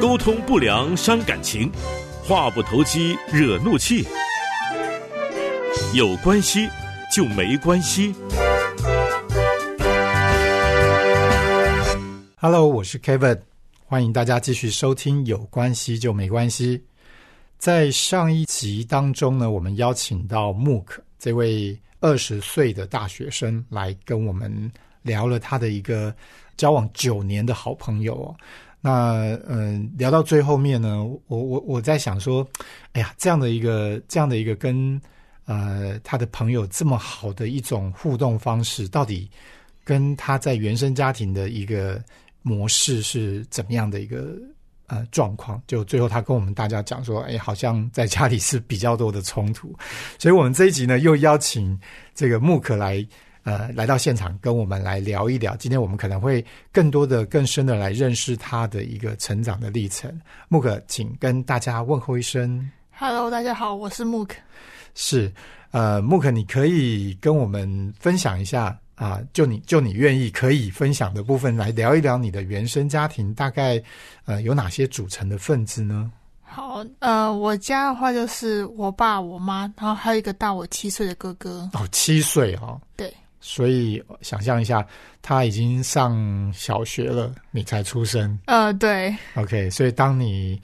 沟通不良伤感情，话不投机惹怒气。有关系就没关系。Hello，我是 Kevin，欢迎大家继续收听《有关系就没关系》。在上一集当中呢，我们邀请到 Mook 这位二十岁的大学生来跟我们。聊了他的一个交往九年的好朋友哦，那嗯，聊到最后面呢，我我我在想说，哎，呀，这样的一个这样的一个跟呃他的朋友这么好的一种互动方式，到底跟他在原生家庭的一个模式是怎么样的一个呃状况？就最后他跟我们大家讲说，哎，好像在家里是比较多的冲突，所以我们这一集呢又邀请这个木可来。呃，来到现场跟我们来聊一聊，今天我们可能会更多的、更深的来认识他的一个成长的历程。木可，请跟大家问候一声。Hello，大家好，我是木可。是，呃，木可，你可以跟我们分享一下啊，就你就你愿意可以分享的部分来聊一聊你的原生家庭，大概呃有哪些组成的分子呢？好，呃，我家的话就是我爸、我妈，然后还有一个大我七岁的哥哥。哦，七岁哦。对。所以想象一下，他已经上小学了，你才出生。呃，对。OK，所以当你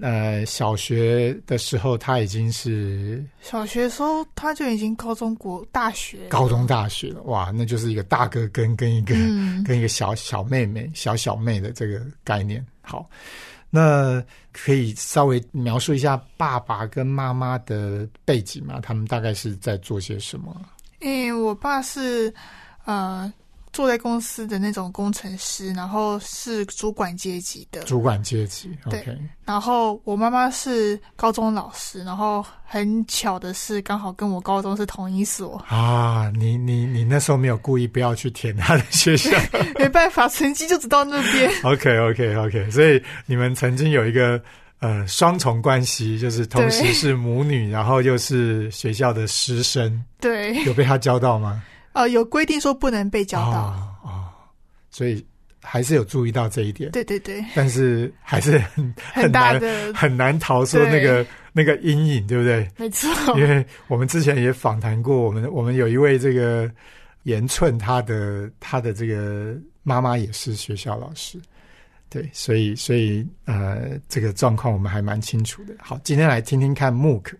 呃小学的时候，他已经是小学时候他就已经高中、国大学、高中大学了。哇，那就是一个大哥跟跟一个跟一个小小妹妹、小小妹的这个概念。好，那可以稍微描述一下爸爸跟妈妈的背景吗？他们大概是在做些什么？因为我爸是，呃，坐在公司的那种工程师，然后是主管阶级的。主管阶级，对。然后我妈妈是高中老师，然后很巧的是，刚好跟我高中是同一所。啊，你你你那时候没有故意不要去填他的学校？没办法，成绩就只到那边。OK OK OK，所以你们曾经有一个。呃，双重关系就是同时是母女，然后又是学校的师生，对，有被他教到吗？呃，有规定说不能被教到哦，所以还是有注意到这一点，对对对，但是还是很很难很难逃出那个那个阴影，对不对？没错，因为我们之前也访谈过，我们我们有一位这个严寸，他的他的这个妈妈也是学校老师。对，所以所以呃，这个状况我们还蛮清楚的。好，今天来听听看木可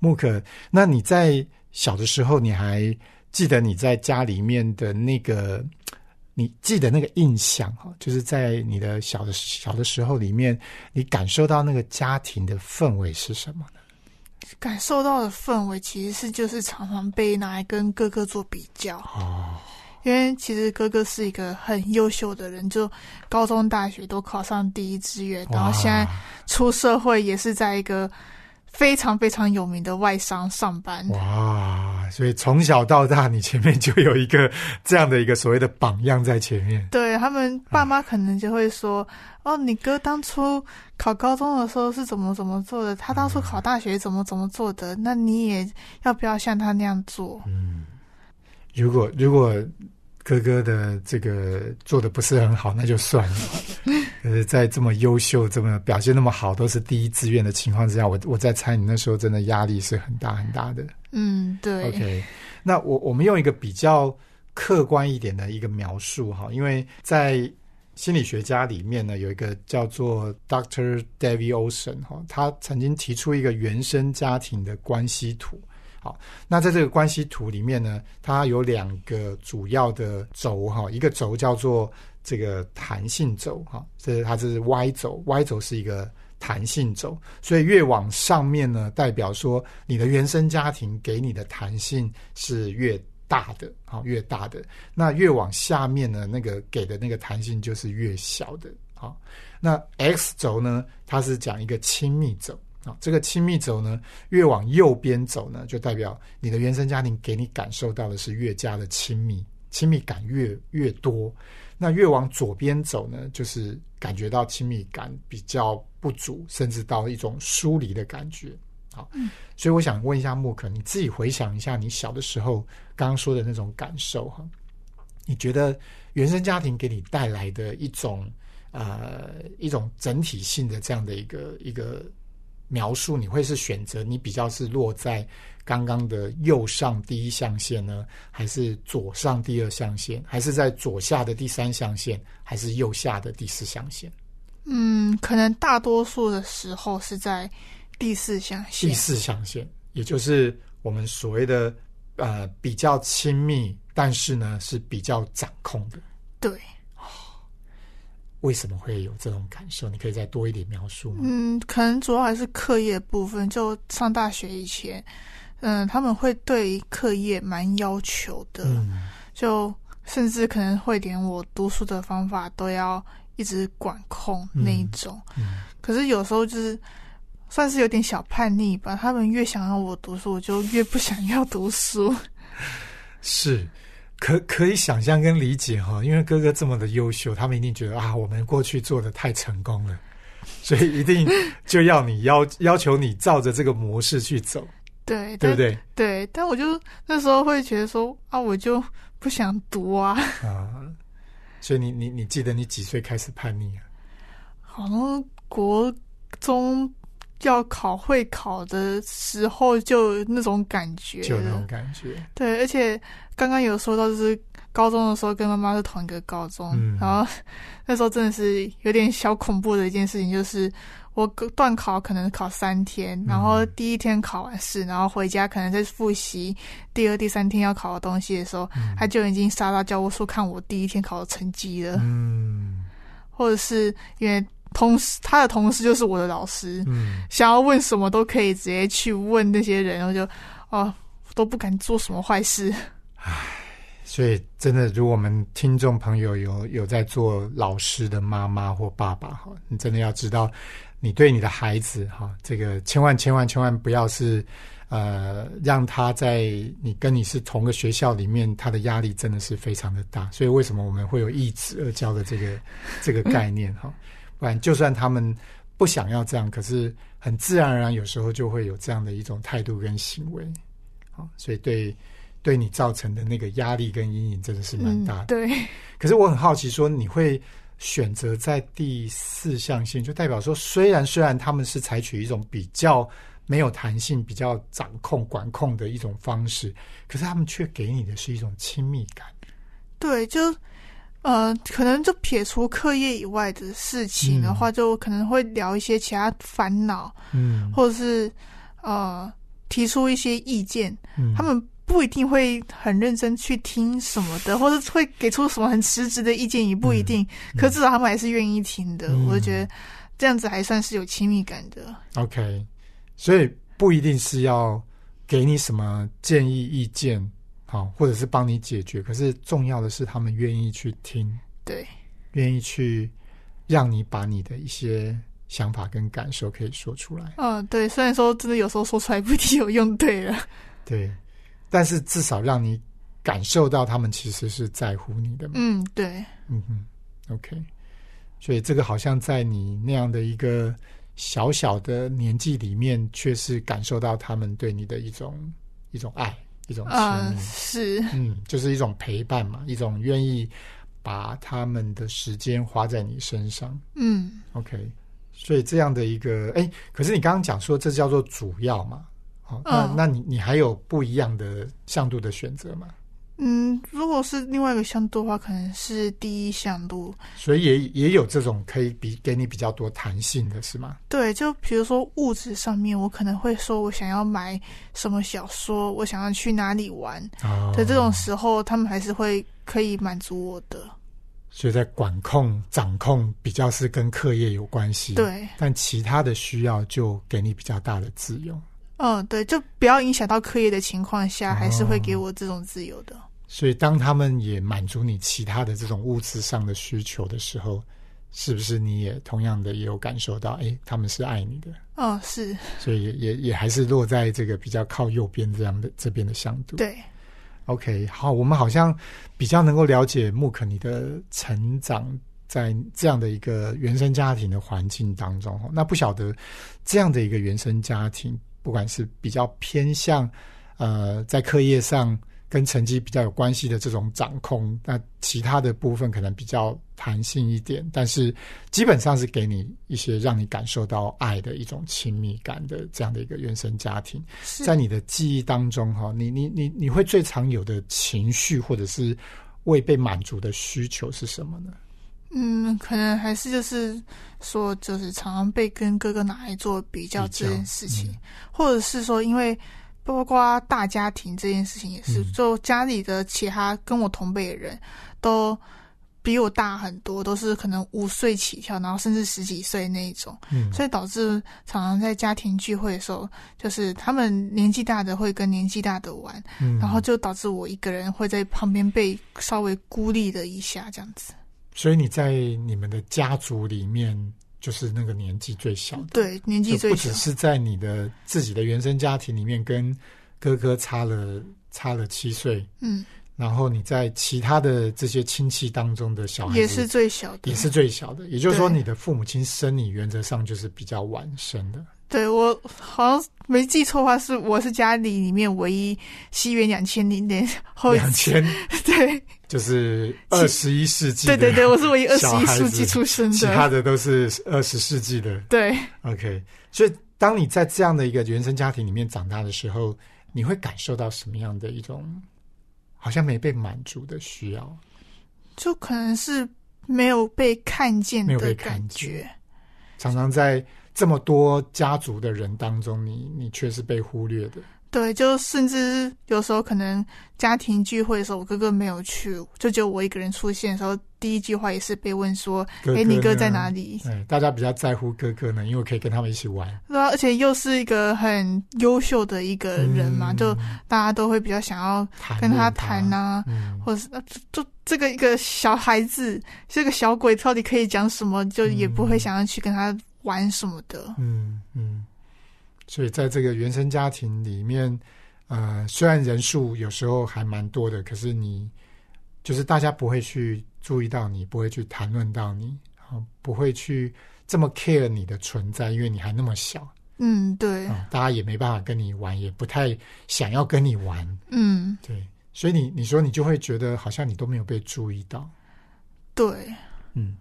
木可。那你在小的时候，你还记得你在家里面的那个，你记得那个印象哈？就是在你的小的小的时候里面，你感受到那个家庭的氛围是什么呢？感受到的氛围其实是就是常常被拿来跟哥哥做比较。因为其实哥哥是一个很优秀的人，就高中、大学都考上第一志愿，然后现在出社会也是在一个非常非常有名的外商上班。哇！所以从小到大，你前面就有一个这样的一个所谓的榜样在前面。对他们爸妈可能就会说：“哦，你哥当初考高中的时候是怎么怎么做的？他当初考大学怎么怎么做的？那你也要不要像他那样做？”嗯，如果如果。哥哥的这个做的不是很好，那就算了。呃，在这么优秀、这么表现那么好，都是第一志愿的情况之下，我我在猜你那时候真的压力是很大很大的。嗯，对。OK，那我我们用一个比较客观一点的一个描述哈，因为在心理学家里面呢，有一个叫做 Dr. o o c t David Ocean 哈，他曾经提出一个原生家庭的关系图。那在这个关系图里面呢，它有两个主要的轴哈，一个轴叫做这个弹性轴哈，这是它是 Y 轴，Y 轴是一个弹性轴，所以越往上面呢，代表说你的原生家庭给你的弹性是越大的哈，越大的。那越往下面呢，那个给的那个弹性就是越小的好，那 X 轴呢，它是讲一个亲密轴。啊，这个亲密轴呢，越往右边走呢，就代表你的原生家庭给你感受到的是越加的亲密，亲密感越越多。那越往左边走呢，就是感觉到亲密感比较不足，甚至到一种疏离的感觉。好，所以我想问一下木可，你自己回想一下你小的时候刚刚说的那种感受哈，你觉得原生家庭给你带来的一种呃一种整体性的这样的一个一个。描述你会是选择你比较是落在刚刚的右上第一象限呢，还是左上第二象限，还是在左下的第三象限，还是右下的第四象限？嗯，可能大多数的时候是在第四象限。第四象限，也就是我们所谓的呃比较亲密，但是呢是比较掌控的。对。为什么会有这种感受？你可以再多一点描述吗？嗯，可能主要还是课业部分。就上大学以前，嗯，他们会对课业蛮要求的，嗯，就甚至可能会连我读书的方法都要一直管控那一种。嗯，可是有时候就是算是有点小叛逆吧。他们越想要我读书，我就越不想要读书。是。可可以想象跟理解哈，因为哥哥这么的优秀，他们一定觉得啊，我们过去做的太成功了，所以一定就要你要 要求你照着这个模式去走，对对不对？对，但我就那时候会觉得说啊，我就不想读啊 啊！所以你你你记得你几岁开始叛逆啊？好像国中。要考会考的时候，就那种感觉，就那种感觉。对，而且刚刚有说到，就是高中的时候跟妈妈是同一个高中，然后那时候真的是有点小恐怖的一件事情，就是我断考可能考三天，然后第一天考完试，然后回家可能在复习第二、第三天要考的东西的时候，他就已经杀到教务处看我第一天考的成绩了，或者是因为。同事，他的同事就是我的老师。嗯，想要问什么都可以直接去问那些人，然后就啊都不敢做什么坏事。所以真的，如果我们听众朋友有有在做老师的妈妈或爸爸哈，你真的要知道，你对你的孩子哈，这个千万千万千万不要是呃让他在你跟你是同个学校里面，他的压力真的是非常的大。所以为什么我们会有“一子而教”的这个这个概念哈？不然，就算他们不想要这样，可是很自然而然，有时候就会有这样的一种态度跟行为。好，所以对对你造成的那个压力跟阴影真的是蛮大的。对，可是我很好奇，说你会选择在第四象限，就代表说，虽然虽然他们是采取一种比较没有弹性、比较掌控管控的一种方式，可是他们却给你的是一种亲密感。对，就。呃，可能就撇除课业以外的事情的话，就可能会聊一些其他烦恼，嗯，或者是呃提出一些意见，嗯，他们不一定会很认真去听什么的，或者会给出什么很实质的意见也不一定，可至少他们还是愿意听的，我就觉得这样子还算是有亲密感的。OK，所以不一定是要给你什么建议意见。好，或者是帮你解决。可是重要的是，他们愿意去听，对，愿意去让你把你的一些想法跟感受可以说出来。嗯，对。虽然说真的有时候说出来不一定有用，对了。对，但是至少让你感受到他们其实是在乎你的。嗯，对。嗯嗯，OK。所以这个好像在你那样的一个小小的年纪里面，却是感受到他们对你的一种一种爱。一种亲密，是，嗯，就是一种陪伴嘛，一种愿意把他们的时间花在你身上，嗯，OK，所以这样的一个，哎，可是你刚刚讲说这叫做主要嘛，好，那那你你还有不一样的向度的选择吗？嗯，如果是另外一个向度的话，可能是第一向度，所以也也有这种可以比给你比较多弹性的是吗？对，就比如说物质上面，我可能会说我想要买什么小说，我想要去哪里玩的这种时候，他们还是会可以满足我的。所以在管控、掌控比较是跟课业有关系，对，但其他的需要就给你比较大的自由。嗯，对，就不要影响到课业的情况下，还是会给我这种自由的。所以，当他们也满足你其他的这种物质上的需求的时候，是不是你也同样的也有感受到？哎，他们是爱你的。哦，是。所以，也也也还是落在这个比较靠右边这样的这边的向度。对。O K，好，我们好像比较能够了解穆可尼的成长，在这样的一个原生家庭的环境当中。哦，那不晓得这样的一个原生家庭，不管是比较偏向呃，在课业上。跟成绩比较有关系的这种掌控，那其他的部分可能比较弹性一点，但是基本上是给你一些让你感受到爱的一种亲密感的这样的一个原生家庭。在你的记忆当中，哈，你你你你会最常有的情绪或者是未被满足的需求是什么呢？嗯，可能还是就是说，就是常常被跟哥哥拿来做比较这件事情，或者是说因为。包括大家庭这件事情也是，就家里的其他跟我同辈的人都比我大很多，都是可能五岁起跳，然后甚至十几岁那一种，所以导致常常在家庭聚会的时候，就是他们年纪大的会跟年纪大的玩，然后就导致我一个人会在旁边被稍微孤立了一下，这样子。所以你在你们的家族里面。就是那个年纪最小的，对年纪最小，不只是在你的自己的原生家庭里面，跟哥哥差了差了七岁，嗯，然后你在其他的这些亲戚当中的小孩也是最小，的，也是最小的。也就是说，你的父母亲生你原则上就是比较晚生的。对我好像没记错的话是我是家里里面唯一西元两千零年后两千 对。就是二十一世纪对对对，我是我一二十一世纪出生的，其他的都是二十世纪的。对，OK。所以当你在这样的一个原生家庭里面长大的时候，你会感受到什么样的一种好像没被满足的需要？就可能是没有被看见，没有被感觉。常常在这么多家族的人当中，你你却是被忽略的。对，就甚至有时候可能家庭聚会的时候，我哥哥没有去，就只有我一个人出现的时候，第一句话也是被问说：“哎，你哥在哪里？”大家比较在乎哥哥呢，因为可以跟他们一起玩。对啊，而且又是一个很优秀的一个人嘛，就大家都会比较想要跟他谈啊，或者是就这个一个小孩子，这个小鬼到底可以讲什么，就也不会想要去跟他玩什么的。嗯嗯。所以，在这个原生家庭里面，呃，虽然人数有时候还蛮多的，可是你就是大家不会去注意到你，不会去谈论到你，不会去这么 care 你的存在，因为你还那么小。嗯，对。大家也没办法跟你玩，也不太想要跟你玩。嗯，对。所以你你说你就会觉得好像你都没有被注意到。对。嗯，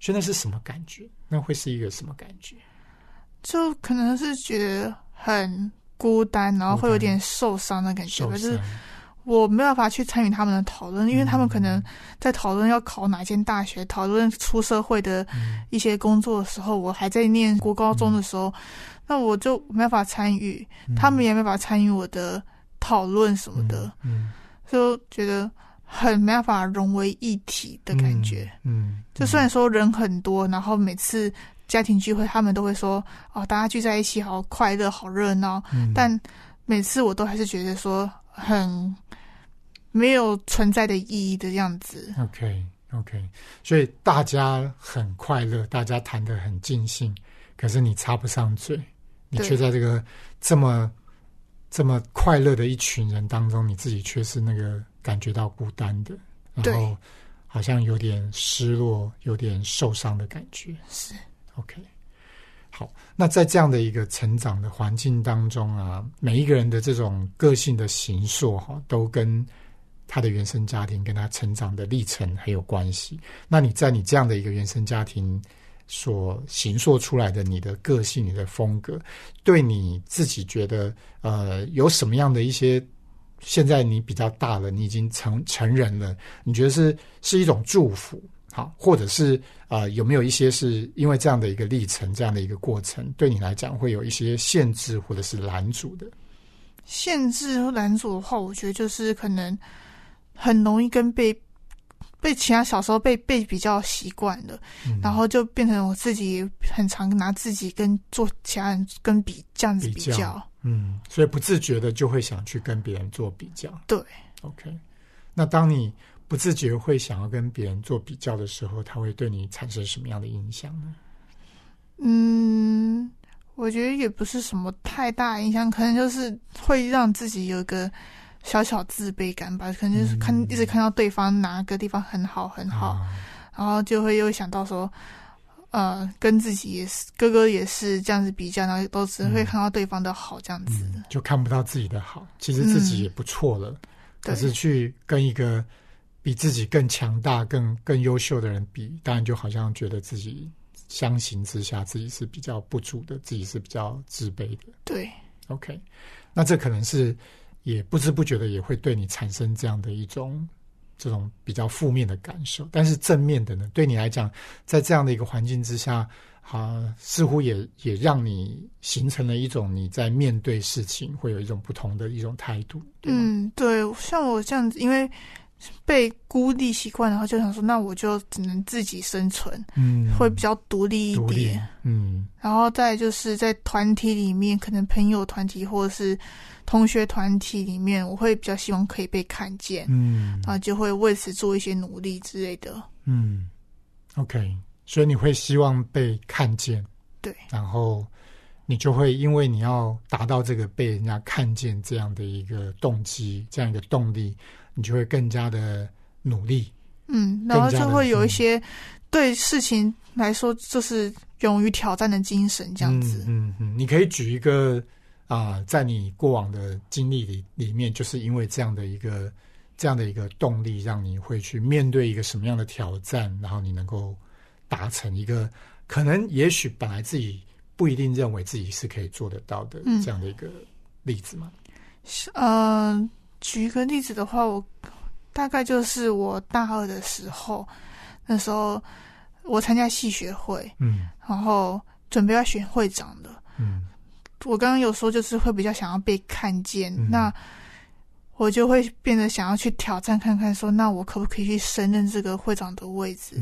所以那是什么感觉？那会是一个什么感觉？就可能是觉得很孤单，然后会有点受伤的感觉。可是我没办法去参与他们的讨论，因为他们可能在讨论要考哪间大学、讨论出社会的一些工作的时候，我还在念国高中的时候，那我就没办法参与，他们也没法参与我的讨论什么的。就觉得很没办法融为一体的感觉。嗯，就虽然说人很多，然后每次。家庭聚会，他们都会说：“哦，大家聚在一起好快乐，好热闹。”但每次我都还是觉得说很没有存在的意义的样子。OK，OK，所以大家很快乐，大家谈得很尽兴，可是你插不上嘴，你却在这个这么这么快乐的一群人当中，你自己却是那个感觉到孤单的，然后好像有点失落，有点受伤的感觉。是。OK，好，那在这样的一个成长的环境当中啊，每一个人的这种个性的形塑哈，都跟他的原生家庭跟他成长的历程很有关系。那你在你这样的一个原生家庭所形塑出来的你的个性、你的风格，对你自己觉得呃有什么样的一些？现在你比较大了，你已经成成人了，你觉得是是一种祝福？啊，或者是啊，有没有一些是因为这样的一个历程、这样的一个过程，对你来讲会有一些限制或者是拦阻的？限制拦阻的话，我觉得就是可能很容易跟被被其他小时候被被比较习惯了，然后就变成我自己很常拿自己跟做其他人跟比这样子比较。嗯，所以不自觉的就会想去跟别人做比较。对，OK，那当你。不自觉会想要跟别人做比较的时候，他会对你产生什么样的影响呢？嗯，我觉得也不是什么太大影响，可能就是会让自己有一个小小自卑感吧。可能就是看一直看到对方哪个地方很好很好，然后就会又想到说，呃，跟自己也是哥哥也是这样子比较，然后都只会看到对方的好，这样子就看不到自己的好。其实自己也不错了，可是去跟一个。比自己更强大、更更优秀的人比，当然就好像觉得自己相形之下，自己是比较不足的，自己是比较自卑的。对，OK，那这可能是也不知不觉的，也会对你产生这样的一种这种比较负面的感受。但是正面的呢，对你来讲，在这样的一个环境之下，啊，似乎也也让你形成了一种你在面对事情会有一种不同的一种态度。嗯，对，像我这样子，因为。被孤立习惯，然后就想说，那我就只能自己生存，嗯，会比较独立一点，嗯，然后再就是在团体里面，可能朋友团体或者是同学团体里面，我会比较希望可以被看见，嗯，啊，就会为此做一些努力之类的，嗯，OK，所以你会希望被看见，对，然后你就会因为你要达到这个被人家看见这样的一个动机，这样一个动力。你就会更加的努力，嗯，然后就会有一些对事情来说就是勇于挑战的精神，这样子。嗯嗯，你可以举一个啊，在你过往的经历里里面，就是因为这样的一个这样的一个动力，让你会去面对一个什么样的挑战，然后你能够达成一个可能，也许本来自己不一定认为自己是可以做得到的这样的一个例子吗？嗯。举一个例子的话，我大概就是我大二的时候，那时候我参加系学会，嗯，然后准备要选会长的，嗯，我刚刚有说就是会比较想要被看见，那。我就会变得想要去挑战看看，说那我可不可以去升任这个会长的位置？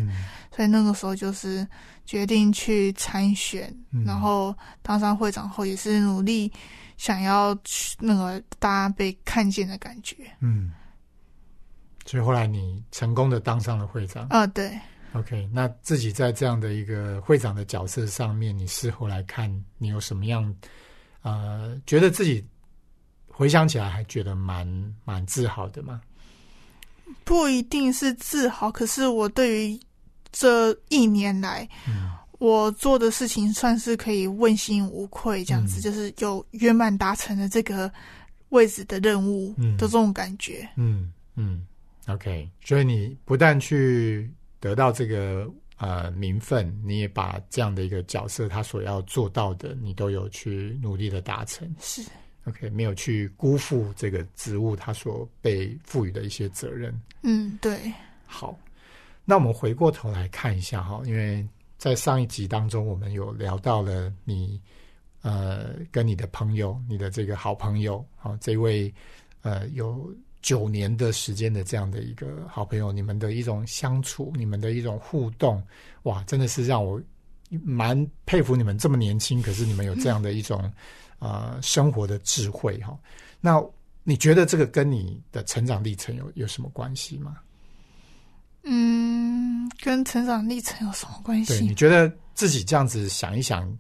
所以那个时候就是决定去参选，然后当上会长后也是努力想要去那个大家被看见的感觉。嗯，所以后来你成功的当上了会长啊？对。OK，那自己在这样的一个会长的角色上面，你事后来看，你有什么样呃，觉得自己？回想起来，还觉得蛮蛮自豪的嘛。不一定是自豪，可是我对于这一年来我做的事情，算是可以问心无愧这样子，就是有圆满达成了这个位置的任务的这种感觉。嗯嗯，OK。所以你不但去得到这个呃名分，你也把这样的一个角色他所要做到的，你都有去努力的达成。是。OK，没有去辜负这个职务，他所被赋予的一些责任。嗯，对。好，那我们回过头来看一下哈，因为在上一集当中，我们有聊到了你，呃，跟你的朋友，你的这个好朋友，哈，这位呃有九年的时间的这样的一个好朋友，你们的一种相处，你们的一种互动，哇，真的是让我蛮佩服你们这么年轻，可是你们有这样的一种。啊，生活的智慧哈，那你觉得这个跟你的成长历程有有什么关系吗？嗯，跟成长历程有什么关系？对你觉得自己这样子想一想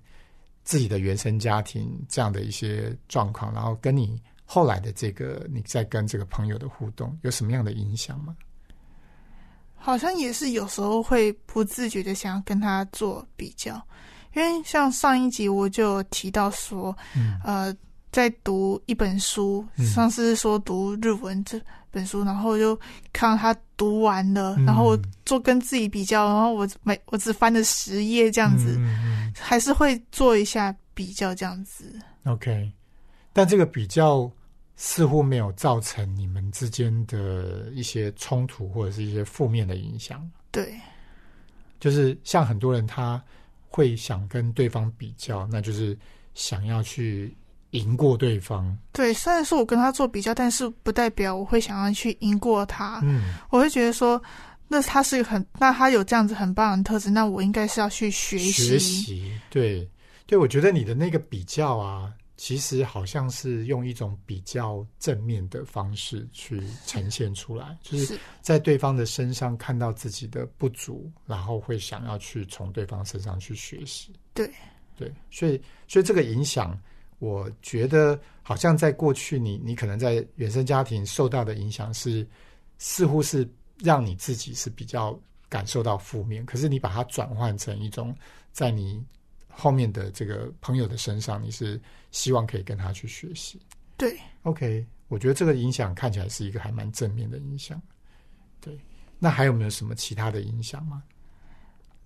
自己的原生家庭这样的一些状况，然后跟你后来的这个，你在跟这个朋友的互动，有什么样的影响吗？好像也是有时候会不自觉的想要跟他做比较。因为像上一集我就提到说，呃，在读一本书，上次说读日文这本书，然后就看到他读完了，然后做跟自己比较，然后我每我只翻了十页这样子，还是会做一下比较这样子。OK，但这个比较似乎没有造成你们之间的一些冲突或者是一些负面的影响。对，就是像很多人他。会想跟对方比较，那就是想要去赢过对方。对，虽然说我跟他做比较，但是不代表我会想要去赢过他。嗯，我会觉得说，那他是一个很，那他有这样子很棒的特质，那我应该是要去学习。学习，对，对我觉得你的那个比较啊。其实好像是用一种比较正面的方式去呈现出来，就是在对方的身上看到自己的不足，然后会想要去从对方身上去学习。对，对，所以，所以这个影响，我觉得好像在过去，你你可能在原生家庭受到的影响是，似乎是让你自己是比较感受到负面，可是你把它转换成一种在你。后面的这个朋友的身上，你是希望可以跟他去学习？对，OK，我觉得这个影响看起来是一个还蛮正面的影响。对，那还有没有什么其他的影响吗？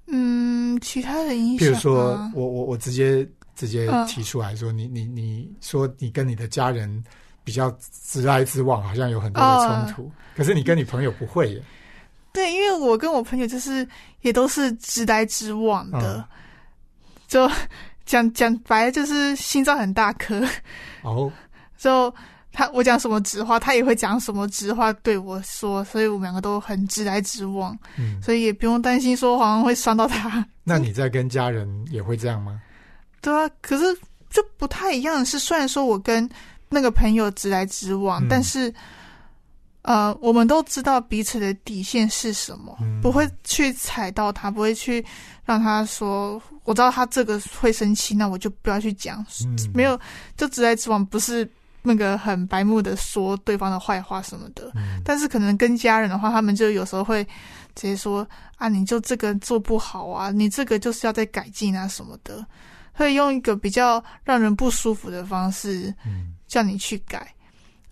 嗯，其他的影，比如说我我我直接直接提出来说，你你你说你跟你的家人比较直来直往，好像有很多的冲突，可是你跟你朋友不会。对，因为我跟我朋友就是也都是直来直往的。就讲讲白就是心脏很大颗 哦。就他我讲什么直话，他也会讲什么直话对我说，所以我们两个都很直来直往，所以也不用担心说好像会伤到他。那你在跟家人也会这样吗？对啊，可是就不太一样的是，虽然说我跟那个朋友直来直往，但是。呃，我们都知道彼此的底线是什么，不会去踩到他，不会去让他说。我知道他这个会生气，那我就不要去讲。没有，就直来直往，不是那个很白目的说对方的坏话什么的。但是可能跟家人的话，他们就有时候会直接说：“啊，你就这个做不好啊，你这个就是要再改进啊什么的。”会用一个比较让人不舒服的方式，叫你去改。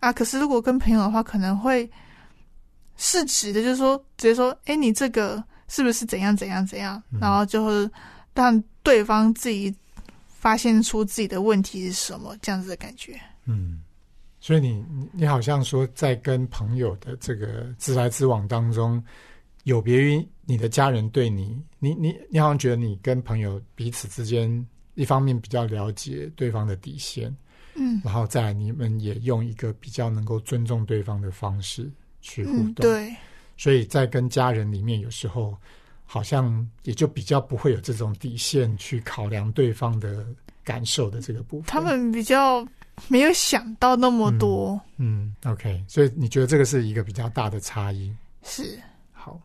啊，可是如果跟朋友的话，可能会是指的，就是说直接说，哎，你这个是不是怎样怎样怎样，然后就是让对方自己发现出自己的问题是什么这样子的感觉。嗯，所以你你好像说，在跟朋友的这个自来自往当中，有别于你的家人对你，你你你好像觉得你跟朋友彼此之间，一方面比较了解对方的底线。嗯，然后再你们也用一个比较能够尊重对方的方式去互动，对，所以在跟家人里面，有时候好像也就比较不会有这种底线去考量对方的感受的这个部分。他们比较没有想到那么多，嗯，OK，所以你觉得这个是一个比较大的差异？是好，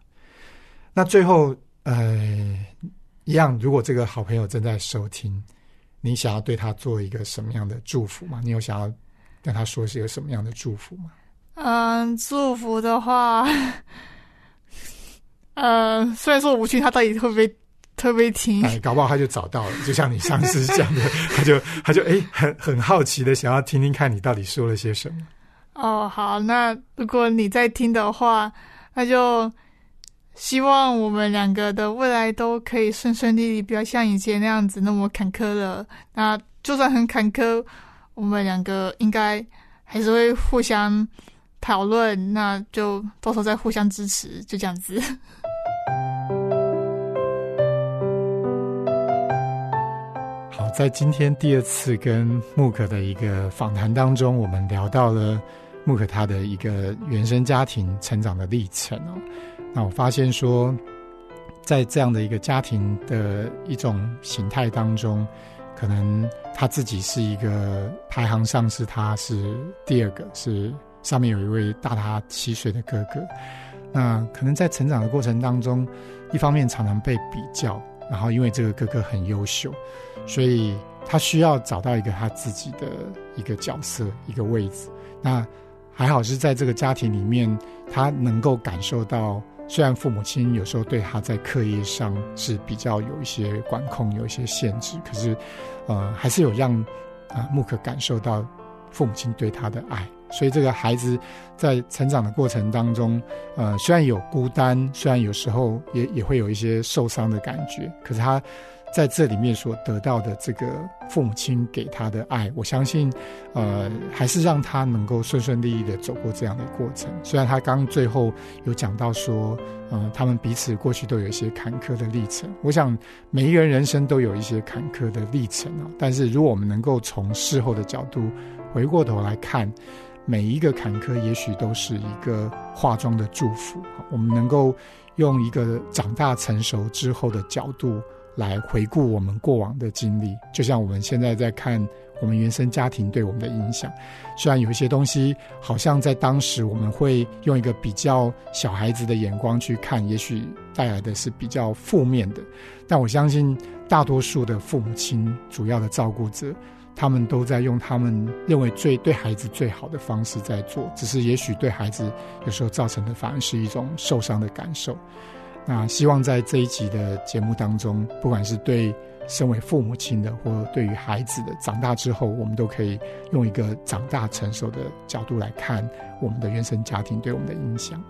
那最后，呃，一样，如果这个好朋友正在收听。你想要对他做一个什么样的祝福吗？你有想要跟他说一些什么样的祝福吗？嗯，祝福的话，嗯，虽然说我不他到底会不会特别听？哎，搞不好他就找到了，就像你上次讲的，他就他就哎很很好奇的想要听听看你到底说了些什么。哦，好，那如果你在听的话，那就。希望我们两个的未来都可以顺顺利利，不要像以前那样子那么坎坷了。那就算很坎坷，我们两个应该还是会互相讨论，那就到时候再互相支持，就这样子。好，在今天第二次跟木可的一个访谈当中，我们聊到了木可他的一个原生家庭成长的历程哦。那我发现说，在这样的一个家庭的一种形态当中，可能他自己是一个排行上是他是第二个，是上面有一位大他七岁的哥哥。那可能在成长的过程当中，一方面常常被比较，然后因为这个哥哥很优秀，所以他需要找到一个他自己的一个角色、一个位置。那还好是在这个家庭里面，他能够感受到。虽然父母亲有时候对他在课业上是比较有一些管控、有一些限制，可是，呃，还是有让啊木可感受到父母亲对他的爱。所以这个孩子在成长的过程当中，呃，虽然有孤单，虽然有时候也也会有一些受伤的感觉，可是他。在这里面所得到的这个父母亲给他的爱，我相信，呃，还是让他能够顺顺利利的走过这样的过程。虽然他刚最后有讲到说，嗯，他们彼此过去都有一些坎坷的历程。我想每一个人人生都有一些坎坷的历程啊。但是如果我们能够从事后的角度回过头来看，每一个坎坷也许都是一个化妆的祝福。我们能够用一个长大成熟之后的角度。来回顾我们过往的经历，就像我们现在在看我们原生家庭对我们的影响。虽然有一些东西好像在当时我们会用一个比较小孩子的眼光去看，也许带来的是比较负面的。但我相信大多数的父母亲主要的照顾者，他们都在用他们认为最对孩子最好的方式在做，只是也许对孩子有时候造成的反而是一种受伤的感受。那希望在这一集的节目当中，不管是对身为父母亲的，或对于孩子的长大之后，我们都可以用一个长大成熟的角度来看我们的原生家庭对我们的影响。